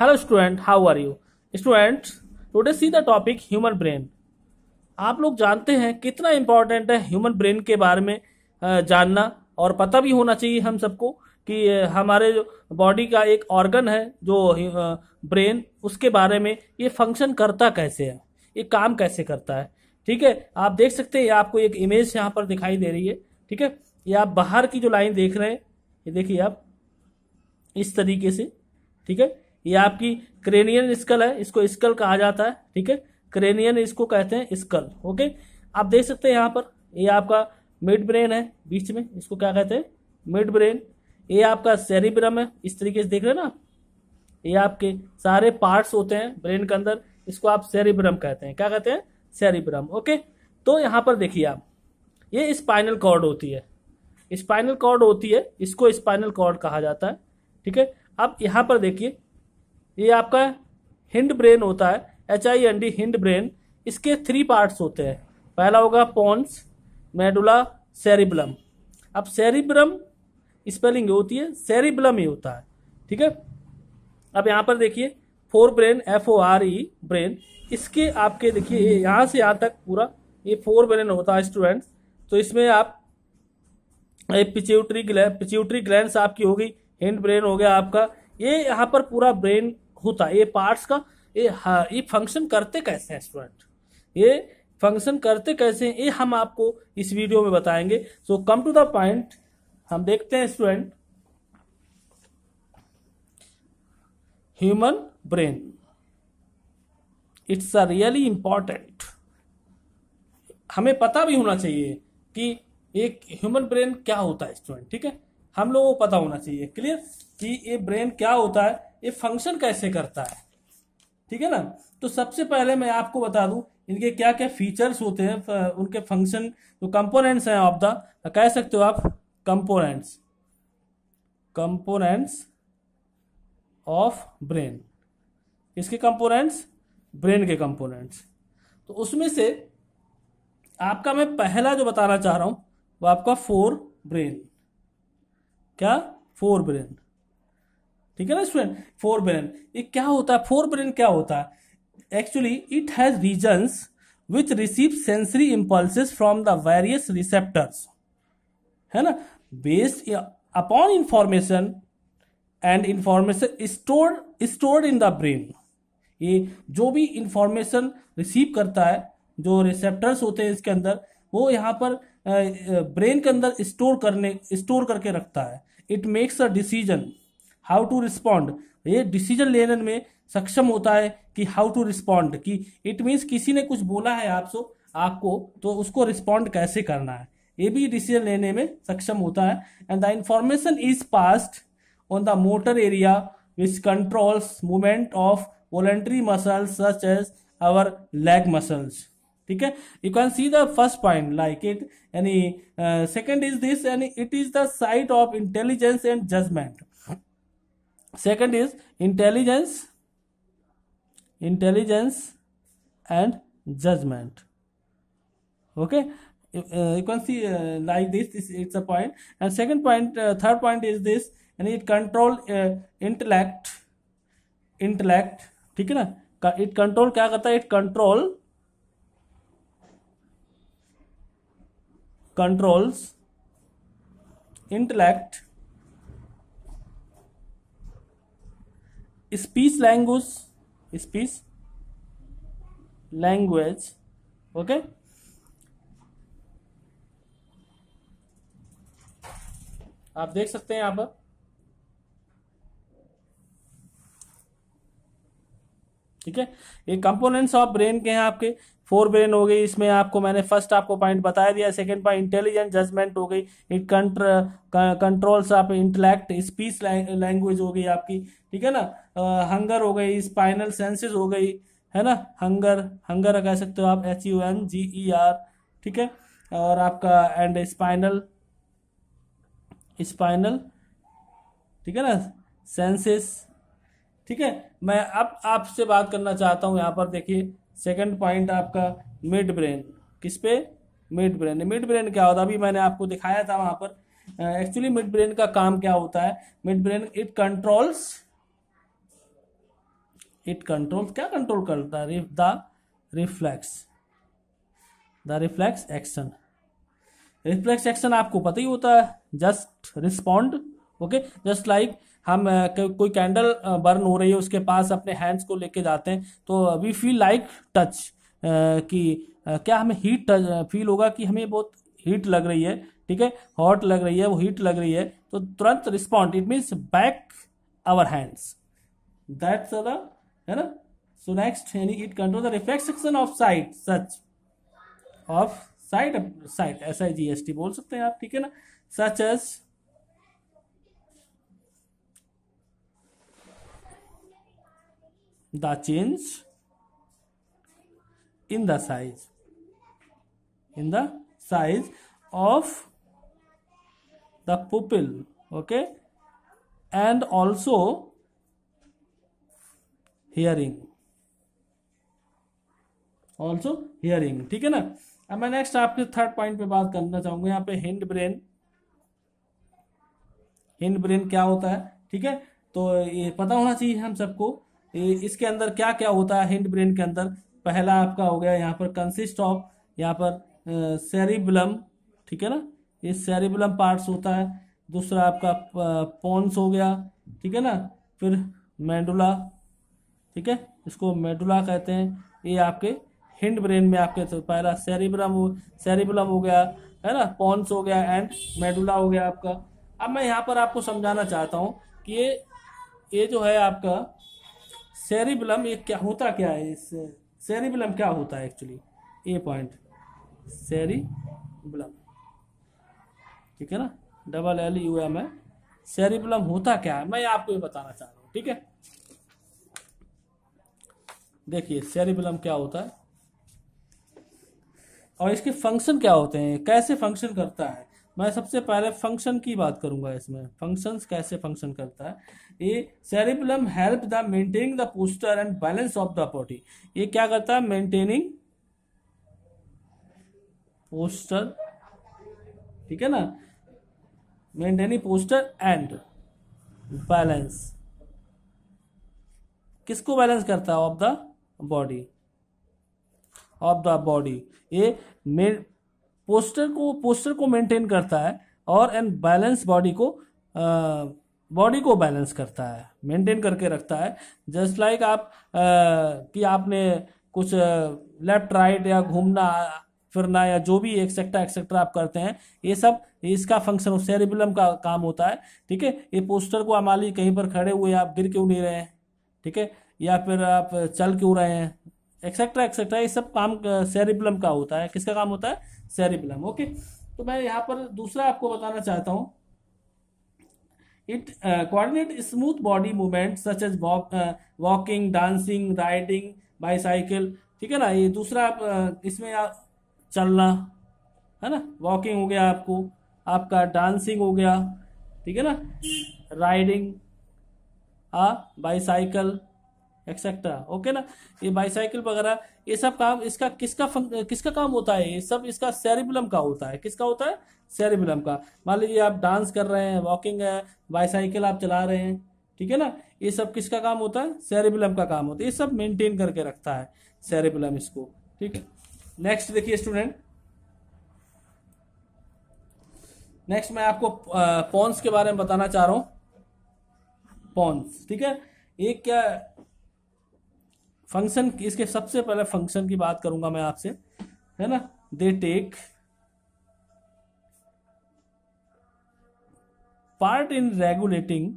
hello student how are you student today see the topic human brain आप लोग जानते हैं कितना इम्पोर्टेंट है ह्यूमन ब्रेन के बारे में जानना और पता भी होना चाहिए हम सबको कि हमारे जो बॉडी का एक ऑर्गन है जो ब्रेन उसके बारे में ये फंक्शन करता कैसे है ये काम कैसे करता है ठीक है आप देख सकते हैं आपको एक इमेज यहाँ पर दिखाई दे रही है ठीक है ये आप बाहर की जो लाइन देख रहे हैं ये देखिए आप इस तरीके से ठीक है ये आपकी क्रेनियन स्कल है इसको स्कल कहा जाता है ठीक है क्रेनियन इसको कहते हैं स्कल ओके आप देख सकते हैं यहाँ पर ये आपका मिड ब्रेन है बीच में इसको क्या कहते हैं मिड ब्रेन ये आपका सेरिब्रम है इस तरीके से देख रहे हैं ना ये आपके सारे पार्ट्स होते हैं ब्रेन के अंदर इसको आप सेरिब्रम कहते हैं क्या कहते हैं सेरिब्रम ओके तो यहाँ पर देखिए आप ये स्पाइनल कॉर्ड होती है स्पाइनल कॉर्ड होती है इसको स्पाइनल कॉर्ड कहा जाता है ठीक है अब यहाँ पर देखिए ये आपका हिंड ब्रेन होता है H I N D hind brain इसके थ्री पार्ट्स होते हैं पहला होगा पॉन्स मेडुला सेरिब्लम अब सेरिब्रम स्पेलिंग होती है सेरिब्लम ही होता है ठीक है अब यहाँ पर देखिए fore brain F O R E brain इसके आपके देखिए यहाँ से यहाँ तक पूरा ये फोर ब्रेन होता है स्टूडेंट्स तो इसमें आप पिच्यूटरी ग्लैंड पिच्यूटरी ग्लैंड आपकी होगी हिंड ब्रेन हो गया आपका ये यहाँ पर पूरा ब्रेन होता है ये पार्ट्स का ये ये फंक्शन करते कैसे हैं स्टूडेंट ये फंक्शन करते कैसे हैं ये हम आपको इस वीडियो में बताएंगे so come to the point हम देखते हैं student human brain it's a really important हमें पता भी होना चाहिए कि एक ह्यूमन ब्रेन क्या होता है स्टूडेंट ठीक है हम लोगों को पता होना चाहिए क्लियर कि ये ब्रेन क्या होता है ये फंक्शन कैसे करता है ठीक है ना तो सबसे पहले मैं आपको बता दूं इनके क्या क्या फीचर्स होते हैं उनके फंक्शन जो कंपोनेंट्स हैं ऑफ द कह सकते हो आप कंपोनेंट्स कंपोनेंट्स ऑफ ब्रेन इसके कंपोनेंट्स ब्रेन के कंपोनेंट्स तो उसमें से आपका मैं पहला जो बताना चाह रहा हूं वो आपका फोर ब्रेन क्या फोर ब्रेन ठीक है ना स्टूडेंट फोर ब्रेन ये क्या होता है फोर ब्रेन क्या होता है actually it has region which receive sensory impulse from the various receptors है ना based upon information and information stored stored in the brain ये जो भी इंफॉर्मेशन रिसीव करता है जो रिसेप्टर्स होते हैं इसके अंदर वो यहाँ पर ब्रेन के अंदर स्टोर करने स्टोर करके रखता है it makes a decision how to respond ये डिसीजन लेने में सक्षम होता है कि हाउ टू रिस्पॉन्ड कि इट मीन्स किसी ने कुछ बोला है आपसे आपको तो उसको रिस्पॉन्ड कैसे करना है ये भी डिसीजन लेने में सक्षम होता है and the information is passed on the motor area which controls movement of voluntary muscles such as our leg muscles ठीक है you can see the first point like it यानी सेकंड इज दिस यानी it is the site of intelligence and judgement second is intelligence intelligence and judgement okay you can see like this this it's a point and second point third point is this यानी it control intellect intellect ठीक है ना it control क्या करता है it control controls intellect speech language speech language okay आप देख सकते हैं यहां पर ठीक है ये कंपोनेंट्स ऑफ ब्रेन के हैं आपके फोर ब्रेन हो गई इसमें आपको मैंने फर्स्ट आपको पॉइंट बताया दिया सेकंड पॉइंट इंटेलिजेंट जजमेंट हो गई इट कंट्रोल्स आप इंटेलेक्ट स्पीच लैंग्वेज हो गई आपकी ठीक है ना हंगर हो गई स्पाइनल सेंसेस हो गई है ना हंगर हंगर कह सकते हो आप H U N G E R ठीक है और आपका एंड स्पाइनल स्पाइनल ठीक है ना सेंसेस ठीक है मैं अब आपसे बात करना चाहता हूँ यहाँ पर देखिए सेकंड पॉइंट आपका मिड ब्रेन किस पे मिड ब्रेन मिड ब्रेन क्या होता है अभी मैंने आपको दिखाया था वहाँ पर एक्चुअली मिड ब्रेन का काम क्या होता है mid brain it controls it control क्या कंट्रोल करता है the reflex the reflex action reflex action आपको पता ही होता है just respond okay just like हम कोई कैंडल बर्न हो रही है उसके पास अपने हैंड्स को लेके जाते हैं तो वी फील लाइक टच कि क्या हमें हीट टच फील होगा कि हमें बहुत हीट लग रही है ठीक है हॉट लग रही है वो हीट लग रही है तो तुरंत respond it means back our hands that's the है ना सो नेक्स्ट यानी it control the reflection of sight such of sight sight S I G S T बोल सकते हैं आप ठीक है ना such as the change in the size in the size of the pupil okay and also hearing also hearing ठीक है ना अब मैं नेक्स्ट आपके थर्ड पॉइंट पे बात करना चाहूंगा यहां पे हिंड ब्रेन हिंड ब्रेन क्या होता है ठीक है तो ये पता होना चाहिए हम सबको इसके अंदर क्या क्या होता है हिंड ब्रेन के अंदर पहला आपका हो गया यहाँ पर कंसिस्ट ऑफ यहाँ पर सेरिबलम ठीक है ना ये सेरिबलम पार्ट्स होता है दूसरा आपका पॉन्स हो गया ठीक है ना फिर मेडुला ठीक है इसको मेडुला कहते हैं ये आपके हिंड ब्रेन में आपके तो पहला सेरिब्रम हो सेरिबलम हो गया है ना पॉन्स हो गया एंड मेडुला हो गया आपका अब मैं यहाँ पर आपको समझाना चाहता हूँ कि ये ये जो है आपका सेरिबलम ये क्या होता क्या है इस सेरिबलम क्या होता है एक्चुअली ए पॉइंट सेरिबलम ठीक है ना डबल एल यू एम है सेरिबलम होता क्या है मैं आपको ये बताना चाह रहा हूँ ठीक है देखिए सेरिबलम क्या होता है और इसके फंक्शन क्या होते हैं कैसे फंक्शन करता है मैं सबसे पहले फंक्शन की बात करूंगा इसमें फंक्शन कैसे फंक्शन करता है ये cerebellum help the maintaining the posture and balance of the body ये क्या करता है मेंटेनिंग पोस्टर ठीक है ना मेंटेनिंग पोस्टर एंड बैलेंस किसको बैलेंस करता है of the body of the body ये पोस्टर को पोस्टर को मेंटेन करता है और एन बैलेंस बॉडी को बॉडी को बैलेंस करता है मेंटेन करके रखता है जस्ट लाइक like आप आ, कि आपने कुछ लेफ्ट राइट या घूमना फिरना या जो भी एक्सेट्रा एक्सेट्रा आप करते हैं ये सब इसका फंक्शन सेरिबुलम का काम होता है ठीक है ये पोस्टर को हमारी कहीं पर खड़े हुए आप गिर क्यों नहीं रहे हैं ठीक है या फिर आप चल क्यों रहे हैं एक्सेट्रा एक्सेट्रा ये सब काम सेरिबलम का होता है किसका काम होता है सेरिबलम ओके तो मैं यहाँ पर दूसरा आपको बताना चाहता हूँ it coordinate smooth body movement such as walking dancing riding bicycle ठीक है ना ये दूसरा आप uh, इसमें आप चलना है ना वॉकिंग हो गया आपको आपका डांसिंग हो गया ठीक है ना राइडिंग हाँ, बाईसाइकिल एक्सेट्रा ओके ना ये बाईसाइकिल वगैरह ये सब काम इसका किसका किसका काम होता है ये सब इसका सेरिबुलम का होता है किसका होता है सेरिबुलम का मान लीजिए आप डांस कर रहे हैं वॉकिंग है बाईसाइकिल आप चला रहे हैं ठीक है ना ये सब किसका काम होता है सेरिबुलम का काम होता है ये सब मेंटेन करके रखता है सेरिबुलम इसको ठीक है नेक्स्ट देखिए स्टूडेंट नेक्स्ट मैं आपको पॉन्स के बारे में बताना चाह रहा हूं पॉन्स ठीक है ये क्या फंक्शन इसके सबसे पहले फंक्शन की बात करूंगा मैं आपसे है ना they take part in regulating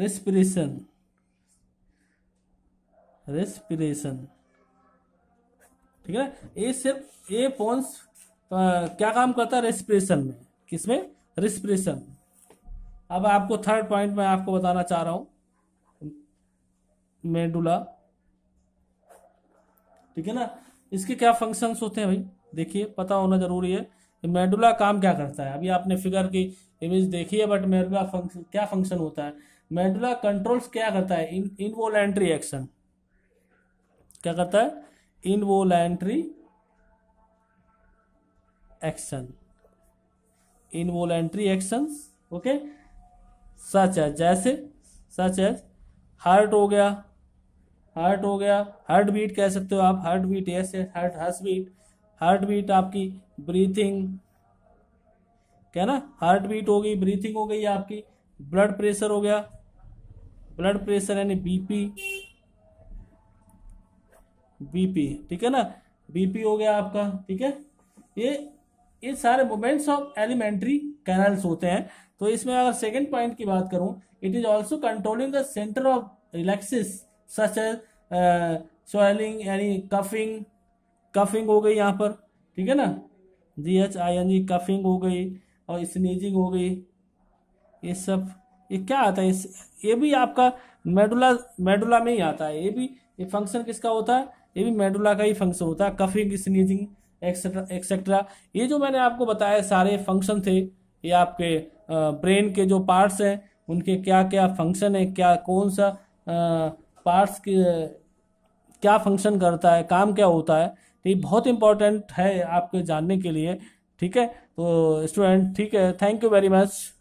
respiration respiration ठीक है ये सिर्फ ये पॉन्स क्या काम करता है रेस्पिरेशन में किसमें रेस्पिरेशन अब आपको थर्ड पॉइंट मैं आपको बताना चाह रहा हूं मेडुला ठीक है ना इसके क्या फंक्शंस होते हैं भाई देखिए पता होना जरूरी है मेडुला काम क्या करता है अभी आपने फिगर की इमेज देखी है बट मेडुला फंक्शन क्या फंक्शन होता है मेडुला कंट्रोल्स क्या करता है इन इनवोलेंट्री एक्शन क्या करता है involuntary action involuntary actions okay such है जैसे सच है हार्ट हो गया हार्ट हो गया हार्ट बीट कह सकते हो आप हार्ट बीट ऐसे हार्ट हर्स बीट हार्ट बीट आपकी ब्रीथिंग क्या ना हार्ट बीट हो गई ब्रीथिंग हो गई आपकी ब्लड प्रेशर हो गया ब्लड प्रेशर यानी बीपी बीपी ठीक है ना बीपी हो गया आपका ठीक है ये ये सारे मोमेंट्स ऑफ एलिमेंट्री कैनल्स होते हैं तो इसमें अगर सेकेंड पॉइंट की बात करूं it is also controlling the centre of reflexes such as swelling यानी कफिंग कफिंग हो गई यहाँ पर ठीक है ना जी H I N G coughing हो गई और स्नीजिंग हो गई ये सब ये क्या आता है इस ये भी आपका मेडुला मेडुला में ही आता है ये भी ये फंक्शन किसका होता है ये भी मेडुला का ही फंक्शन होता है कफिंग स्नीजिंग एक्सेट्रा एक्सेट्रा ये जो मैंने आपको बताया सारे फंक्शन थे ये आपके ब्रेन के जो पार्ट्स हैं उनके क्या क्या फंक्शन है क्या कौन सा पार्ट्स की क्या फंक्शन करता है काम क्या होता है तो ये बहुत इंपॉर्टेंट है आपके जानने के लिए ठीक है तो स्टूडेंट ठीक है थैंक यू वेरी मच